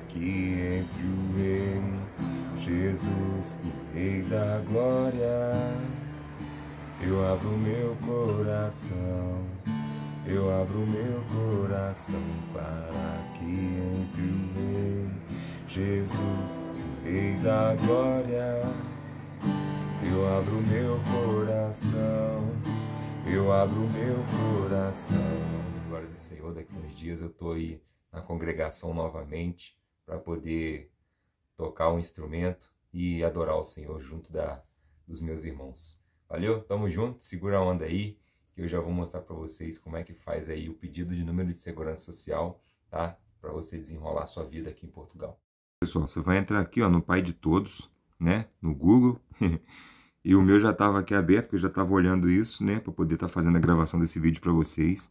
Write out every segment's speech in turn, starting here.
aqui entre o rei Jesus, o Rei da Glória. Eu abro meu coração, eu abro meu coração para que entre o rei Jesus, o Rei da Glória. Eu abro meu coração, eu abro meu coração. Glória do Senhor, daqui uns dias eu estou aí na congregação novamente para poder tocar um instrumento e adorar o Senhor junto da, dos meus irmãos. Valeu? Tamo junto, segura a onda aí, que eu já vou mostrar para vocês como é que faz aí o pedido de número de segurança social, tá? Para você desenrolar sua vida aqui em Portugal. Pessoal, você vai entrar aqui, ó, no Pai de Todos, né? No Google. e o meu já estava aqui aberto, porque eu já estava olhando isso, né? Para poder estar tá fazendo a gravação desse vídeo para vocês.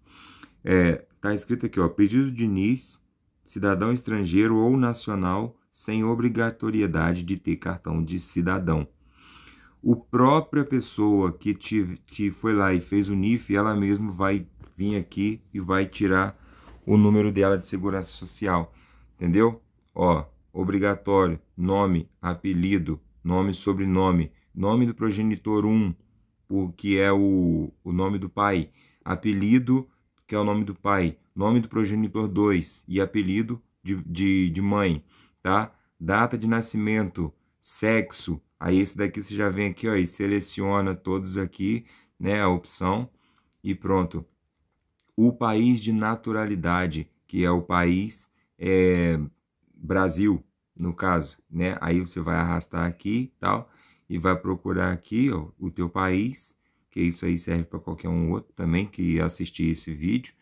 É, tá escrito aqui, ó, pedido de NIS cidadão estrangeiro ou nacional, sem obrigatoriedade de ter cartão de cidadão. O própria pessoa que, te, te foi lá e fez o NIF, ela mesma vai vir aqui e vai tirar o número dela de segurança social. Entendeu? Ó, obrigatório, nome, apelido, nome, sobrenome, nome do progenitor 1, que é o, o nome do pai, apelido, que é o nome do pai, nome do progenitor 2 e apelido de, de, de, mãe, tá? Data de nascimento, sexo, aí esse daqui você já vem aqui, ó, e seleciona todos aqui, né, a opção, e pronto. O país de naturalidade, que é o país é, Brasil, no caso, né? Aí você vai arrastar aqui tal, e vai procurar aqui, ó, o teu país, que isso aí serve para qualquer um outro também que assistir esse vídeo.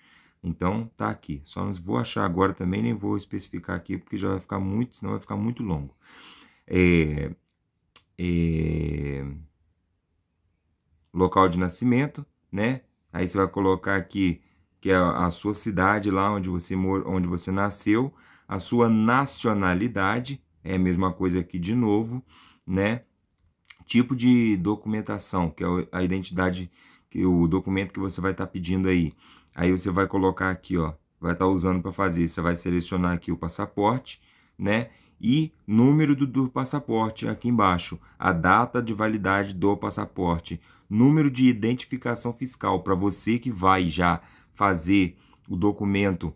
Então tá aqui. Só não vou achar agora também, nem vou especificar aqui, porque já vai ficar muito, senão vai ficar muito longo. É, é, local de nascimento, né? Aí você vai colocar aqui que é a sua cidade lá onde você mor onde você nasceu, a sua nacionalidade, é a mesma coisa aqui de novo, né? Tipo de documentação, que é a identidade que o documento que você vai estar tá pedindo aí. Aí você vai colocar aqui, ó, vai estar tá usando para fazer. Você vai selecionar aqui o passaporte, né? E número do, do passaporte aqui embaixo, a data de validade do passaporte, número de identificação fiscal para você que vai já fazer o documento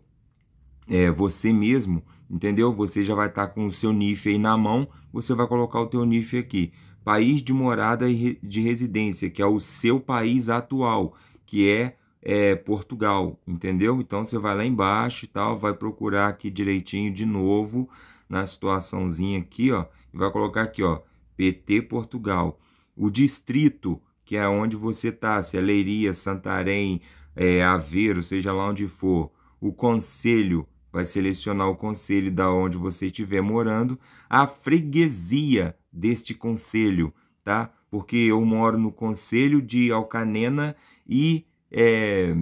é, você mesmo, entendeu? Você já vai estar tá com o seu NIF aí na mão, você vai colocar o teu NIF aqui país de morada e de residência, que é o seu país atual, que é, é Portugal, entendeu? Então você vai lá embaixo e tal, vai procurar aqui direitinho de novo na situaçãozinha aqui, ó, e vai colocar aqui, ó, PT Portugal. O distrito, que é onde você tá, se é Leiria, Santarém, é, Aveiro, seja lá onde for. O conselho, vai selecionar o conselho da onde você estiver morando, a freguesia deste conselho, tá? Porque eu moro no conselho de Alcanena e é,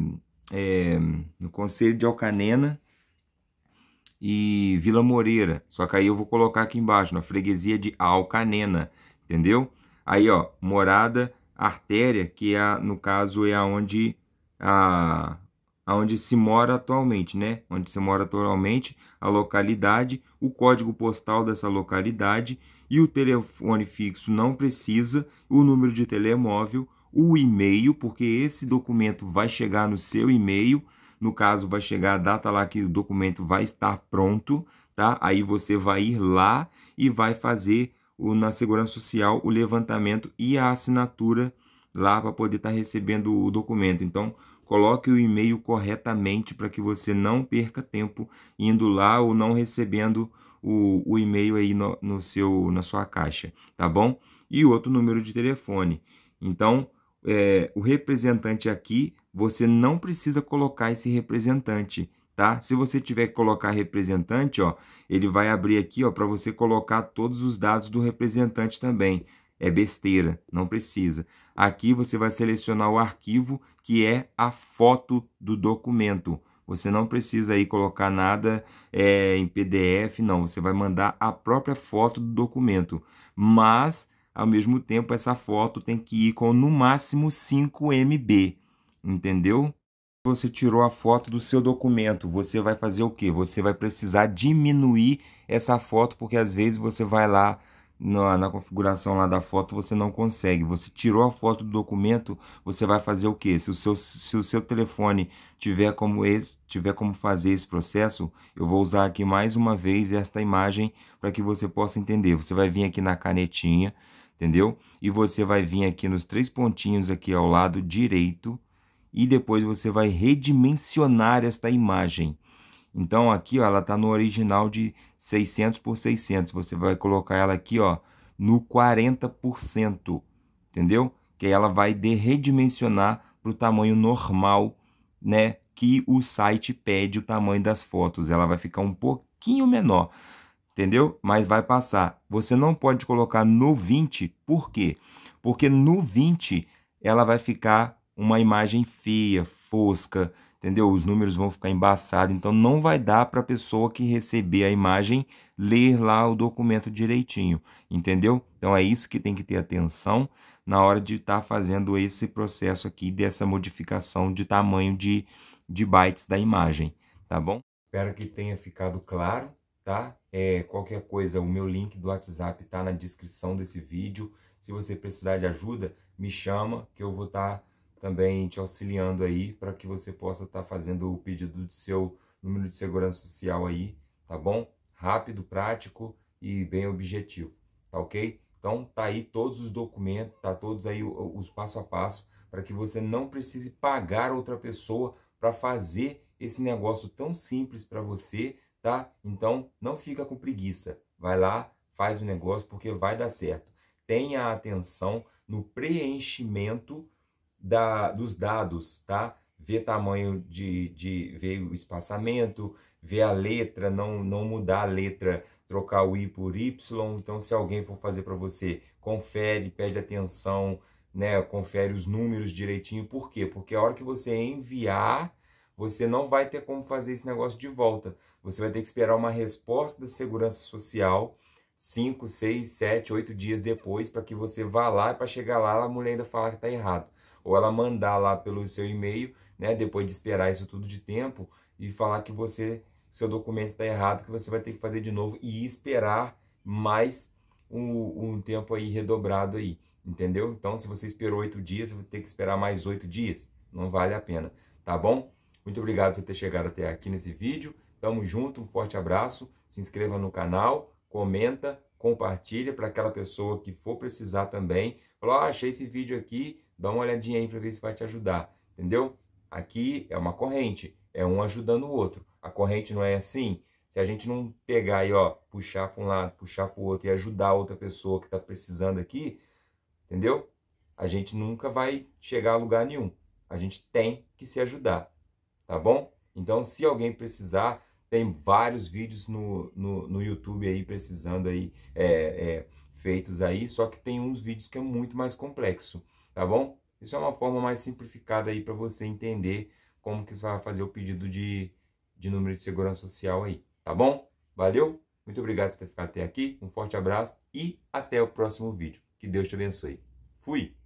é, no conselho de Alcanena e Vila Moreira. Só que aí eu vou colocar aqui embaixo, na freguesia de Alcanena, entendeu? Aí, ó, morada, artéria, que é, no caso é aonde a, aonde se mora atualmente, né? Onde se mora atualmente, a localidade, o código postal dessa localidade e o telefone fixo não precisa, o número de telemóvel, o e-mail, porque esse documento vai chegar no seu e-mail, no caso vai chegar a data lá que o documento vai estar pronto, tá? Aí você vai ir lá e vai fazer o, na Segurança Social o levantamento e a assinatura lá para poder estar tá recebendo o documento. Então, Coloque o e-mail corretamente para que você não perca tempo indo lá ou não recebendo o, o e-mail aí no, no seu, na sua caixa, tá bom? E outro número de telefone. Então, é, o representante aqui, você não precisa colocar esse representante, tá? Se você tiver que colocar representante, ó, ele vai abrir aqui, ó, para você colocar todos os dados do representante também é besteira, não precisa. Aqui você vai selecionar o arquivo que é a foto do documento. Você não precisa aí colocar nada é, em PDF, não. Você vai mandar a própria foto do documento. Mas, ao mesmo tempo, essa foto tem que ir com no máximo 5 MB. Entendeu? Você tirou a foto do seu documento, você vai fazer o que? Você vai precisar diminuir essa foto, porque às vezes você vai lá na, na, configuração lá da foto você não consegue. Você tirou a foto do documento, você vai fazer o que? Se o seu, se o seu telefone tiver como, esse, tiver como fazer esse processo, eu vou usar aqui mais uma vez esta imagem para que você possa entender. Você vai vir aqui na canetinha, entendeu? E você vai vir aqui nos três pontinhos aqui ao lado direito e depois você vai redimensionar esta imagem. Então aqui ó, ela está no original de 600 por 600. Você vai colocar ela aqui ó, no 40%, entendeu? Que ela vai de redimensionar para o tamanho normal né, que o site pede o tamanho das fotos. Ela vai ficar um pouquinho menor, entendeu? Mas vai passar. Você não pode colocar no 20, por quê? Porque no 20 ela vai ficar uma imagem feia, fosca, entendeu? Os números vão ficar embaçados, então não vai dar para a pessoa que receber a imagem ler lá o documento direitinho, entendeu? Então é isso que tem que ter atenção na hora de estar tá fazendo esse processo aqui dessa modificação de tamanho de, de bytes da imagem, tá bom? Espero que tenha ficado claro, tá? É, qualquer coisa, o meu link do WhatsApp está na descrição desse vídeo. Se você precisar de ajuda, me chama que eu vou estar... Tá também te auxiliando aí para que você possa estar tá fazendo o pedido do seu número de segurança social aí, tá bom? Rápido, prático e bem objetivo, tá ok? Então tá aí todos os documentos, tá todos aí os passo a passo para que você não precise pagar outra pessoa para fazer esse negócio tão simples para você, tá? Então não fica com preguiça, vai lá, faz o negócio porque vai dar certo. Tenha atenção no preenchimento da, dos dados, tá? Ver tamanho de, de. ver o espaçamento, ver a letra, não, não mudar a letra, trocar o I por Y. Então, se alguém for fazer para você, confere, pede atenção, né? Confere os números direitinho. Por quê? Porque a hora que você enviar, você não vai ter como fazer esse negócio de volta. Você vai ter que esperar uma resposta da segurança social. 5, 6, 7, 8 dias depois para que você vá lá e para chegar lá a mulher ainda falar que está errado ou ela mandar lá pelo seu e-mail, né, depois de esperar isso tudo de tempo e falar que você seu documento está errado, que você vai ter que fazer de novo e esperar mais um, um tempo aí redobrado aí, entendeu? Então, se você esperou oito dias, você vai ter que esperar mais oito dias, não vale a pena, tá bom? Muito obrigado por ter chegado até aqui nesse vídeo, tamo junto, um forte abraço, se inscreva no canal, comenta, compartilha para aquela pessoa que for precisar também, Falou, ah, achei esse vídeo aqui, Dá uma olhadinha aí para ver se vai te ajudar, entendeu? Aqui é uma corrente, é um ajudando o outro. A corrente não é assim. Se a gente não pegar e ó, puxar para um lado, puxar para o outro e ajudar a outra pessoa que está precisando aqui, entendeu? A gente nunca vai chegar a lugar nenhum. A gente tem que se ajudar, tá bom? Então, se alguém precisar, tem vários vídeos no, no, no YouTube aí precisando aí é, é, feitos aí, só que tem uns vídeos que é muito mais complexo tá bom? Isso é uma forma mais simplificada aí para você entender como que você vai fazer o pedido de, de número de segurança social aí, tá bom? Valeu, muito obrigado por ter ficado até aqui, um forte abraço e até o próximo vídeo. Que Deus te abençoe. Fui!